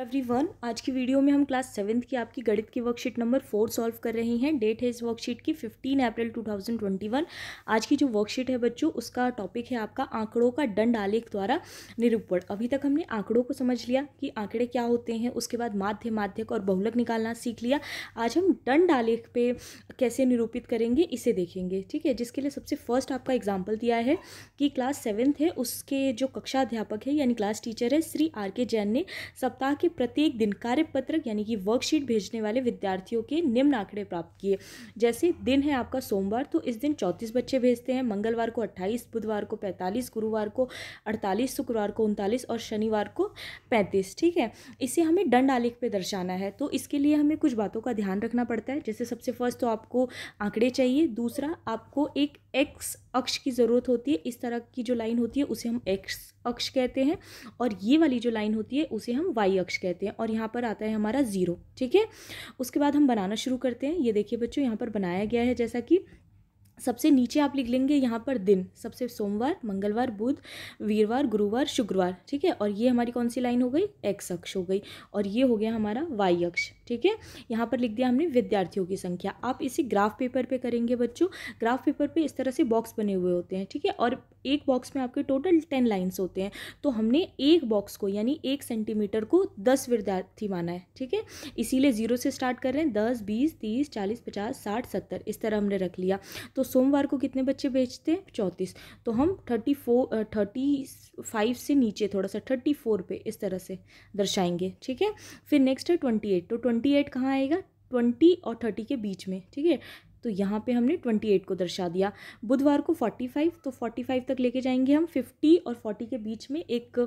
every one आज की video में हम क्लास सेवन्थ की आपकी गणित की वर्कशीट नंबर फोर सॉल्व कर रहे हैं डेट है इस वर्कशीट की fifteen April two thousand twenty one आज की जो वर्कशीट है बच्चों उसका टॉपिक है आपका आंकड़ों का दंड आलेख द्वारा निरूपण अभी तक हमने आंकड़ों को समझ लिया कि आंकड़े क्या होते हैं उसके बाद माध्य माध्यक और बहुलक निकालना सीख लिया आज हम दंड आलेख पे कैसे निरूपित करेंगे इसे देखेंगे ठीक है जिसके लिए सबसे फर्स्ट आपका एग्जाम्पल दिया है कि क्लास सेवन्थ है उसके जो कक्षा अध्यापक है यानी क्लास टीचर है श्री आर के जैन ने सप्ताह के के प्रत्येक दिन कार्य पत्र यानी कि वर्कशीट भेजने वाले विद्यार्थियों के निम्न आंकड़े प्राप्त किए जैसे दिन है आपका सोमवार तो इस दिन चौंतीस बच्चे भेजते हैं मंगलवार को अट्ठाईस बुधवार को पैंतालीस गुरुवार को अड़तालीस शुक्रवार को उनतालीस और शनिवार को पैंतीस ठीक है इसे हमें दंड आलेख पर दर्शाना है तो इसके लिए हमें कुछ बातों का ध्यान रखना पड़ता है जैसे सबसे फर्स्ट तो आपको आंकड़े चाहिए दूसरा आपको एक एक्स अक्ष की ज़रूरत होती है इस तरह की जो लाइन होती है उसे हम एक्स अक्ष कहते हैं और ये वाली जो लाइन होती है उसे हम वाई अक्ष कहते हैं और यहाँ पर आता है हमारा ज़ीरो ठीक है उसके बाद हम बनाना शुरू करते हैं ये देखिए बच्चों यहाँ पर बनाया गया है जैसा कि सबसे नीचे आप लिख लेंगे यहाँ पर दिन सबसे सोमवार मंगलवार बुध वीरवार गुरुवार शुक्रवार ठीक है और ये हमारी कौन सी लाइन हो गई एक्स अक्ष हो गई और ये हो गया हमारा वाई अक्ष ठीक है यहाँ पर लिख दिया हमने विद्यार्थियों की संख्या आप इसे ग्राफ पेपर पे करेंगे बच्चों ग्राफ पेपर पे इस तरह से बॉक्स बने हुए होते हैं ठीक है और एक बॉक्स में आपके टोटल टेन लाइन्स होते हैं तो हमने एक बॉक्स को यानी एक सेंटीमीटर को दस विद्यार्थी माना है ठीक है इसीलिए ज़ीरो से स्टार्ट कर रहे हैं दस बीस तीस चालीस पचास साठ सत्तर इस तरह हमने रख लिया तो सोमवार को कितने बच्चे बेचते हैं चौंतीस तो हम थर्टी फोर थर्टी फाइव से नीचे थोड़ा सा थर्टी फोर पे इस तरह से दर्शाएंगे ठीक है फिर नेक्स्ट है ट्वेंटी एट तो ट्वेंटी ट्वेंटी एट कहाँ आएगा ट्वेंटी और थर्टी के बीच में ठीक है तो यहाँ पे हमने ट्वेंटी एट को दर्शा दिया बुधवार को फोर्टी फाइव तो फोर्टी फाइव तक लेके जाएंगे हम फिफ्टी और फोर्टी के बीच में एक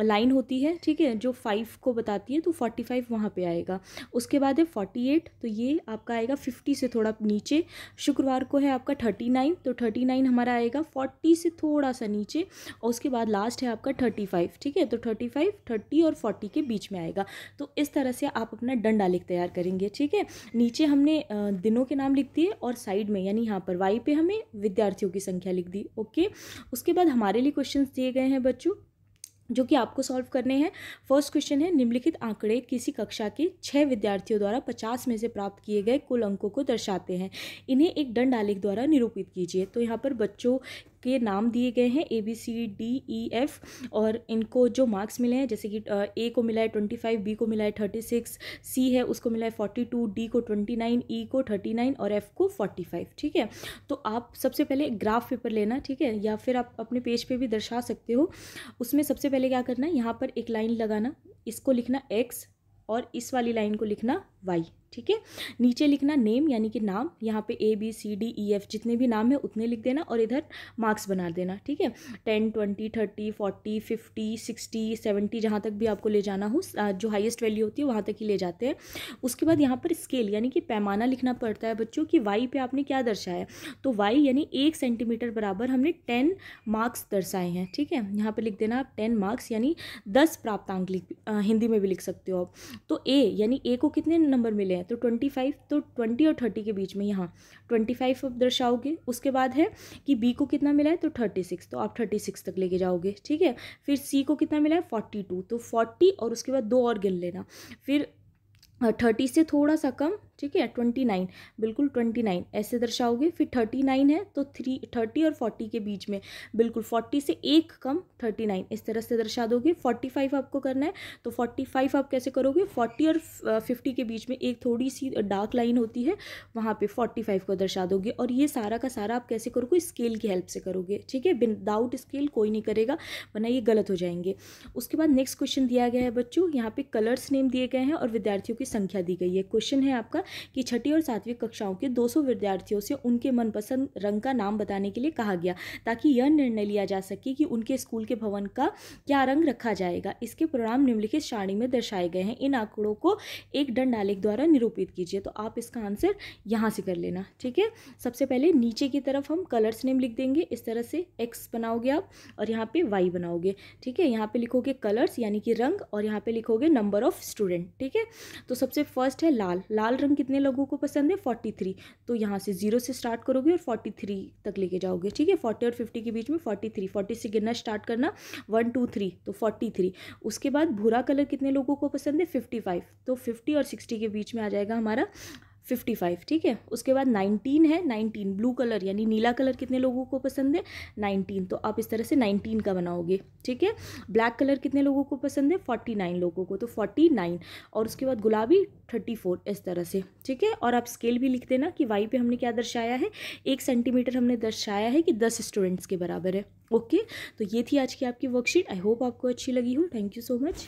लाइन होती है ठीक है जो फाइव को बताती है तो फोर्टी फाइव वहाँ पर आएगा उसके बाद है फोर्टी एट तो ये आपका आएगा फिफ्टी से थोड़ा नीचे शुक्रवार को है आपका थर्टी नाइन तो थर्टी नाइन हमारा आएगा फोर्टी से थोड़ा सा नीचे और उसके बाद लास्ट है आपका थर्टी फाइव ठीक है तो थर्टी फाइव थर्टी और फोर्टी के बीच में आएगा तो इस तरह से आप अपना डंडा लिख तैयार करेंगे ठीक है नीचे हमने दिनों के नाम लिख दिए और और साइड में यानी यहाँ पर वाई पे हमें विद्यार्थियों की संख्या लिख दी ओके उसके बाद हमारे लिए क्वेश्चन दिए गए हैं बच्चों जो कि आपको सॉल्व करने हैं फर्स्ट क्वेश्चन है निम्नलिखित आंकड़े किसी कक्षा के छः विद्यार्थियों द्वारा पचास में से प्राप्त किए गए कुल अंकों को दर्शाते हैं इन्हें एक दंड आलेख द्वारा निरूपित कीजिए तो यहाँ पर बच्चों के नाम दिए गए हैं A B C D E F और इनको जो मार्क्स मिले हैं जैसे कि ए को मिला है ट्वेंटी फाइव बी को मिला है थर्टी सिक्स सी है उसको मिला है फोर्टी टू डी को ट्वेंटी नाइन ई को थर्टी नाइन और एफ़ को फोर्टी फाइव ठीक है तो आप सबसे पहले ग्राफ पेपर लेना ठीक है या फिर आप अपने पेज पे भी दर्शा सकते हो उसमें सबसे पहले क्या करना है यहाँ पर एक लाइन लगाना इसको लिखना एक्स और इस वाली लाइन को लिखना वाई ठीक है नीचे लिखना नेम यानी कि नाम यहाँ पे A B C D E F जितने भी नाम है उतने लिख देना और इधर मार्क्स बना देना ठीक है ten twenty thirty forty fifty sixty seventy जहाँ तक भी आपको ले जाना हो जो हाईएस्ट वैल्यू होती है वहाँ तक ही ले जाते हैं उसके बाद यहाँ पर स्केल यानी कि पैमाना लिखना पड़ता है बच्चों की वाई पर आपने क्या दर्शाया तो वाई यानी एक सेंटीमीटर बराबर हमने टेन मार्क्स दर्शाए हैं ठीक है यहाँ पर लिख देना आप टेन मार्क्स यानी दस प्राप्तांक लिख हिंदी में भी लिख सकते हो आप तो ए यानी ए को कितने नंबर मिले हैं तो ट्वेंटी फाइव तो ट्वेंटी और थर्टी के बीच में यहाँ ट्वेंटी फाइव आप दर्शाओगे उसके बाद है कि बी को कितना मिला है तो थर्टी सिक्स तो आप थर्टी सिक्स तक लेके जाओगे ठीक है फिर सी को कितना मिला है फोर्टी टू तो फोर्टी और उसके बाद दो और गिन लेना फिर थर्टी से थोड़ा सा कम ठीक है ट्वेंटी नाइन बिल्कुल ट्वेंटी नाइन ऐसे दर्शाओगे फिर थर्टी नाइन है तो थ्री थर्टी और फोर्टी के बीच में बिल्कुल फोर्टी से एक कम थर्टी नाइन इस तरह से दर्शा दोगे फोर्टी फाइव आपको करना है तो फोर्टी फाइव आप कैसे करोगे फोर्टी और फिफ्टी के बीच में एक थोड़ी सी डार्क लाइन होती है वहाँ पर फोर्टी फाइव को दर्शा दोगे और ये सारा का सारा आप कैसे करोगे स्केल की हेल्प से करोगे ठीक है विदाउट स्केल कोई नहीं करेगा वरना ये गलत हो जाएंगे उसके बाद नेक्स्ट क्वेश्चन दिया गया है बच्चों यहाँ पे कलर्स नेम दिए गए हैं और विद्यार्थियों की संख्या दी गई है क्वेश्चन है आपका कि छठी और सातवीं कक्षाओं के 200 विद्यार्थियों से उनके मनपसंद रंग का नाम बताने के लिए कहा गया ताकि यह निर्णय लिया जा सके कि उनके स्कूल के भवन का क्या रंग रखा जाएगा इसके परिणाम निम्नलिखित श्रेणी में दर्शाए गए हैं इन आंकड़ों को एक दंड आलेख द्वारा निरूपित कीजिए तो आप इसका आंसर यहाँ से कर लेना ठीक है सबसे पहले नीचे की तरफ हम कलर्स नेम लिख देंगे इस तरह से एक्स बनाओगे आप और यहाँ पे वाई बनाओगे ठीक है यहाँ पे लिखोगे कलर्स यानी कि रंग और यहाँ पे लिखोगे नंबर ऑफ स्टूडेंट ठीक है तो सबसे फर्स्ट है लाल लाल रंग कितने लोगों को पसंद है फोर्टी थ्री तो यहाँ से जीरो से स्टार्ट करोगे और फोर्टी थ्री तक लेके जाओगे ठीक है फोर्टी और फिफ्टी के बीच में फोर्टी थ्री फोर्टी से गिनना स्टार्ट करना वन टू थ्री तो फोर्टी थ्री उसके बाद भूरा कलर कितने लोगों को पसंद है फिफ्टी फाइव तो फिफ्टी और सिक्सटी के बीच में आ जाएगा हमारा फिफ्टी फाइव ठीक है उसके बाद नाइनटीन है नाइनटीन ब्लू कलर यानी नीला कलर कितने लोगों को पसंद है नाइनटीन तो आप इस तरह से नाइनटीन का बनाओगे ठीक है ब्लैक कलर कितने लोगों को पसंद है फोर्टी नाइन लोगों को तो फोर्टी नाइन और उसके बाद गुलाबी थर्टी फोर इस तरह से ठीक है और आप स्केल भी लिख देना कि वाई पे हमने क्या दर्शाया है एक सेंटीमीटर हमने दर्शाया है कि दस स्टूडेंट्स के बराबर है ओके तो ये थी आज की आपकी वर्कशीट आई होप आपको अच्छी लगी हो थैंक यू सो मच